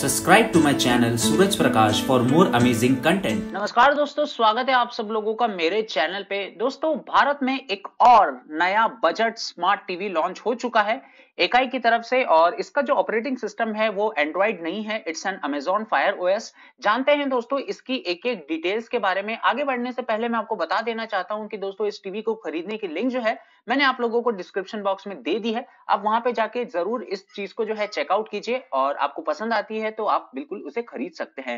subscribe to my channel Suraj Prakash for more amazing content नमस्कार दोस्तों स्वागत है आप सब लोगों का मेरे चैनल पे दोस्तों भारत में एक और नया बजट स्मार्ट टीवी लॉन्च हो चुका है एकाई की तरफ से और इसका जो ऑपरेटिंग सिस्टम है वो एंड्रॉइड नहीं है it's an Amazon fire OS जानते हैं दोस्तों इसकी एक एक डिटेल्स के बारे में आगे बढ़ने से पहले मैं आपको बता देना चाहता हूं कि दोस्तों इस टीवी को खरीदने की लिंक जो है मैंने आप लोगों को डिस्क्रिप्शन बॉक्स में दे दी है आप वहां पे जाके जरूर इस चीज को जो है चेकआउट कीजिए और आपको पसंद आती है है तो आप बिल्कुल उसे खरीद सकते हैं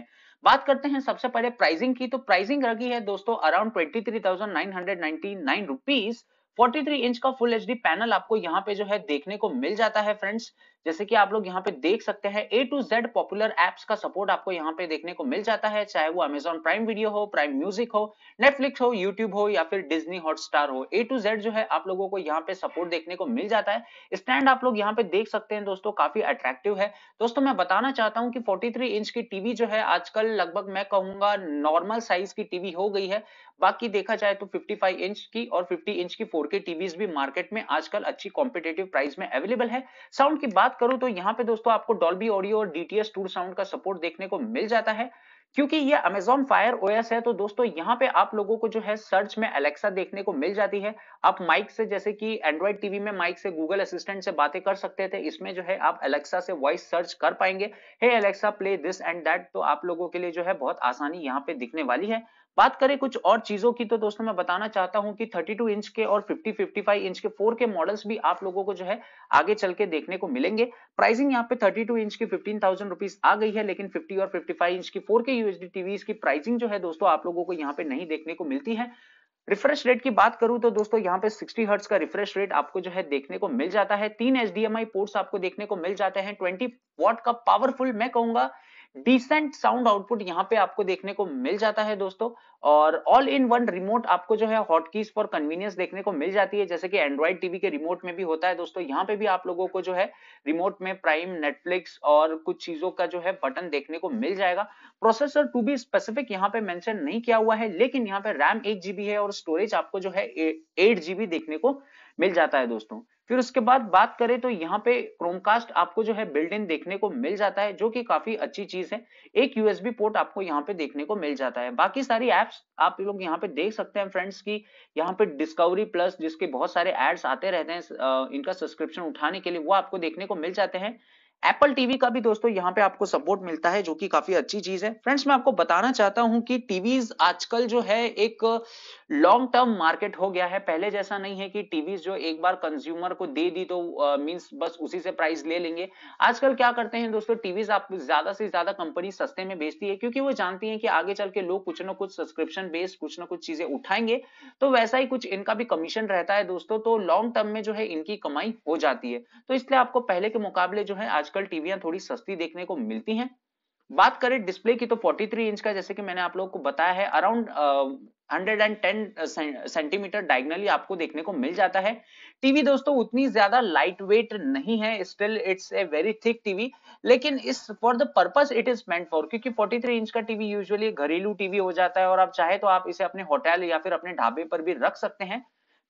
बात करते हैं सबसे पहले प्राइसिंग की तो प्राइसिंग रखी है दोस्तों around twenty three thousand nine hundred ninety nine rupees 43 inch का फुल एचडी पैनल आपको यहाँ पे जो है देखने को मिल जाता है फ्रेंड्स जैसे कि आप लोग यहाँ पे देख सकते हैं A to Z popular apps का सपोर्ट आपको यहाँ पे देखने को मिल जाता है चाहे वो अमेजोन प्राइम वीडियो हो प्राइम म्यूजिक हो नेटफ्लिक्स हो यूट्यूब हो या फिर डिज्नी हॉटस्टार हो ए टू जेड जो है आप लोगों को यहाँ पे सपोर्ट देखने को मिल जाता है स्टैंड आप लोग यहाँ पे देख सकते हैं दोस्तों काफी अट्रैक्टिव है दोस्तों मैं बताना चाहता हूँ कि फोर्टी इंच की टीवी जो है आजकल लगभग मैं कहूंगा नॉर्मल साइज की टीवी हो गई है बाकी देखा जाए तो 55 इंच की और 50 इंच की फोर के टीवीज भी मार्केट में आजकल अच्छी कॉम्पिटेटिव प्राइस में अवेलेबल है साउंड की बात करूं तो यहाँ पे दोस्तों आपको डॉल्बी ऑडियो और डीटीएस टूर साउंड का सपोर्ट देखने को मिल जाता है क्योंकि ये अमेजोन फायर ओएस है तो दोस्तों यहाँ पे आप लोगों को जो है सर्च में अलेक्सा देखने को मिल जाती है आप माइक से जैसे कि एंड्रॉइड टीवी में माइक से गूगल असिस्टेंट से बातें कर सकते थे इसमें जो है आप अलेक्सा से वॉइस सर्च कर पाएंगे hey Alexa play this and that तो आप लोगों के लिए जो है बहुत आसानी यहाँ पे दिखने वाली है बात करें कुछ और चीजों की तो दोस्तों मैं बताना चाहता हूं कि 32 इंच के और 50 55 इंच के 4K मॉडल्स भी आप लोगों को जो है आगे चल के देखने को मिलेंगे प्राइसिंग यहाँ पे 32 इंच की फिफ्टीन थाउजेंड आ गई है लेकिन 50 और 55 इंच की 4K यूएसडी टीवी की प्राइसिंग जो है दोस्तों आप लोगों को यहाँ पे नहीं देखने को मिलती है रिफ्रेश रेट की बात करूं तो दोस्तों यहाँ पे 60 हर्ट्स का रिफ्रेश रेट आपको जो है देखने को मिल जाता है तीन एच पोर्ट्स आपको देखने को मिल जाते हैं 20 वॉट का पावरफुल मैं कहूंगा डिसेंट साउंड आउटपुट यहाँ पे आपको देखने को मिल जाता है दोस्तों और ऑल इन वन रिमोट आपको जो है हॉटकीज फॉर कन्वीनियंस देखने को मिल जाती है जैसे कि एंड्रॉइड टीवी के रिमोट में भी होता है दोस्तों यहाँ पे भी आप लोगों को जो है रिमोट में प्राइम नेटफ्लिक्स और कुछ चीजों का जो है बटन देखने को मिल जाएगा प्रोसेसर टू बी स्पेसिफिक यहाँ पे मेंशन नहीं किया हुआ है लेकिन यहाँ पे रैम एक जीबी है और स्टोरेज आपको जो है एट जीबी देखने को मिल जाता है दोस्तों फिर उसके बाद बात करें तो यहाँ पे क्रोमकास्ट आपको जो है बिल्ड इन देखने को मिल जाता है जो कि काफी अच्छी चीज है एक यूएसबी पोर्ट आपको यहाँ पे देखने को मिल जाता है बाकी सारी एप्स आप लोग यहाँ पे देख सकते हैं फ्रेंड्स की यहाँ पे डिस्कवरी प्लस जिसके बहुत सारे एड्स आते रहते हैं इनका सब्सक्रिप्शन उठाने के लिए वो आपको देखने को मिल जाते हैं एप्पल टीवी का भी दोस्तों यहाँ पे आपको सपोर्ट मिलता है जो कि काफी अच्छी चीज है फ्रेंड्स मैं आपको बताना चाहता हूँ कि टीवीज आजकल जो है एक लॉन्ग टर्म मार्केट हो गया है पहले जैसा नहीं है कि टीवीज जो एक बार कंज्यूमर को दे दी तो मींस uh, बस उसी से प्राइस ले लेंगे आजकल क्या करते हैं दोस्तों टीवीज आप ज्यादा से ज्यादा कंपनी सस्ते में बेचती है क्योंकि वो जानती है कि आगे चल के लोग कुछ ना कुछ सब्सक्रिप्शन बेस्ड कुछ ना कुछ चीजें उठाएंगे तो वैसा ही कुछ इनका भी कमीशन रहता है दोस्तों तो लॉन्ग टर्म में जो है इनकी कमाई हो जाती है तो इसलिए आपको पहले के मुकाबले जो है आज आजकल टीवियां थोड़ी सस्ती देखने को मिलती हैं बात करें डिस्प्ले की तो 43 इंच का जैसे कि मैंने आप लोगों को बताया है around hundred and ten centimetre diagonally आपको देखने को मिल जाता है टीवी दोस्तों उतनी ज्यादा लाइट वेट नहीं है still it's a very thick TV लेकिन इस for the purpose it is meant for क्योंकि 43 इंच का टीवी यूजुअली घरेलू टीवी हो जाता है और आप चाहे तो आप इसे अपने होटल या फिर अपने ढाबे पर भी रख सकते हैं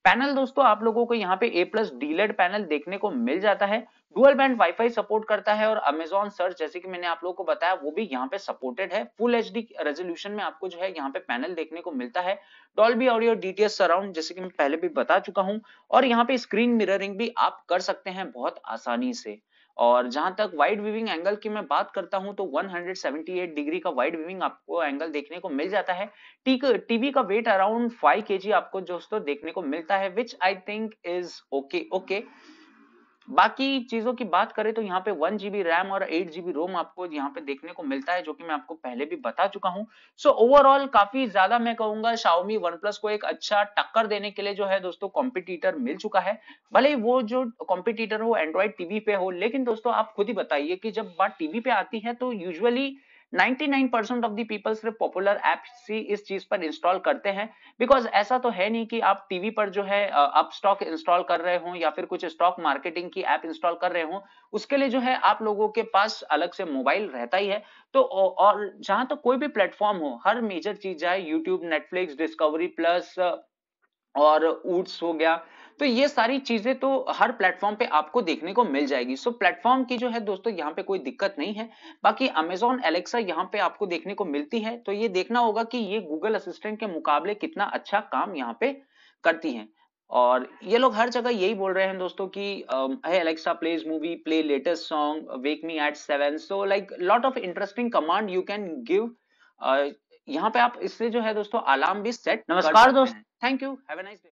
पैनल दोस्तों आप लोगों को यहाँ पे ए प्लस डीलेड पैनल देखने को मिल जाता है डुअल बैंड वाईफाई सपोर्ट करता है और अमेजोन सर्च जैसे कि मैंने आप लोगों को बताया वो भी यहाँ पे सपोर्टेड है फुल एच डी रेजोल्यूशन में आपको जो है यहाँ पे पैनल देखने को मिलता है डॉल्बी ऑडियो डीटीएस सराउंड जैसे कि मैं पहले भी बता चुका हूँ और यहाँ पे स्क्रीन मिररिंग भी आप कर सकते हैं बहुत आसानी से और जहां तक वाइड विविंग एंगल की मैं बात करता हूं तो 178 डिग्री का वाइड विविंग आपको एंगल देखने को मिल जाता है टीवी का वेट अराउंड 5 केजी आपको दोस्तों देखने को मिलता है which I think is okay okay बाकी चीजों की बात करें तो यहाँ पे वन जीबी रैम और एट जीबी रोम आपको यहाँ पे देखने को मिलता है जो कि मैं आपको पहले भी बता चुका हूँ सो ओवरऑल काफी ज्यादा मैं कहूंगा शाओमी वन प्लस को एक अच्छा टक्कर देने के लिए जो है दोस्तों कॉम्पिटिटर मिल चुका है भले वो जो कॉम्पिटिटर हो एंड्रॉइड टीवी पे हो लेकिन दोस्तों आप खुद ही बताइए कि जब बात टीवी पे आती है तो usually 99% percent of the people सिर्फ पॉपुलर एप ही इस चीज पर इंस्टॉल करते हैं बिकॉज ऐसा तो है नहीं कि आप टीवी पर जो है आप स्टॉक इंस्टॉल कर रहे हो या फिर कुछ स्टॉक मार्केटिंग की ऐप इंस्टॉल कर रहे हो उसके लिए जो है आप लोगों के पास अलग से मोबाइल रहता ही है तो और जहां तो कोई भी प्लेटफॉर्म हो हर मेजर चीज चाहे यूट्यूब नेटफ्लिक्स डिस्कवरी प्लस और उड्स हो गया तो ये सारी चीजें तो हर प्लेटफॉर्म पे आपको देखने को मिल जाएगी सो प्लेटफॉर्म की जो है दोस्तों यहाँ पे कोई दिक्कत नहीं है बाकी अमेजोन एलेक्सा यहाँ पे आपको देखने को मिलती है तो ये देखना होगा कि ये गूगल असिस्टेंट के मुकाबले कितना अच्छा काम यहाँ पे करती है और ये लोग हर जगह यही बोल रहे हैं दोस्तों कि hey Alexa plays movie play latest song wake me at seven so like lot of interesting command you can give यहाँ पे आप इससे जो है दोस्तों अलार्म भी सेट नमस्कार दोस्तों thank you have nice day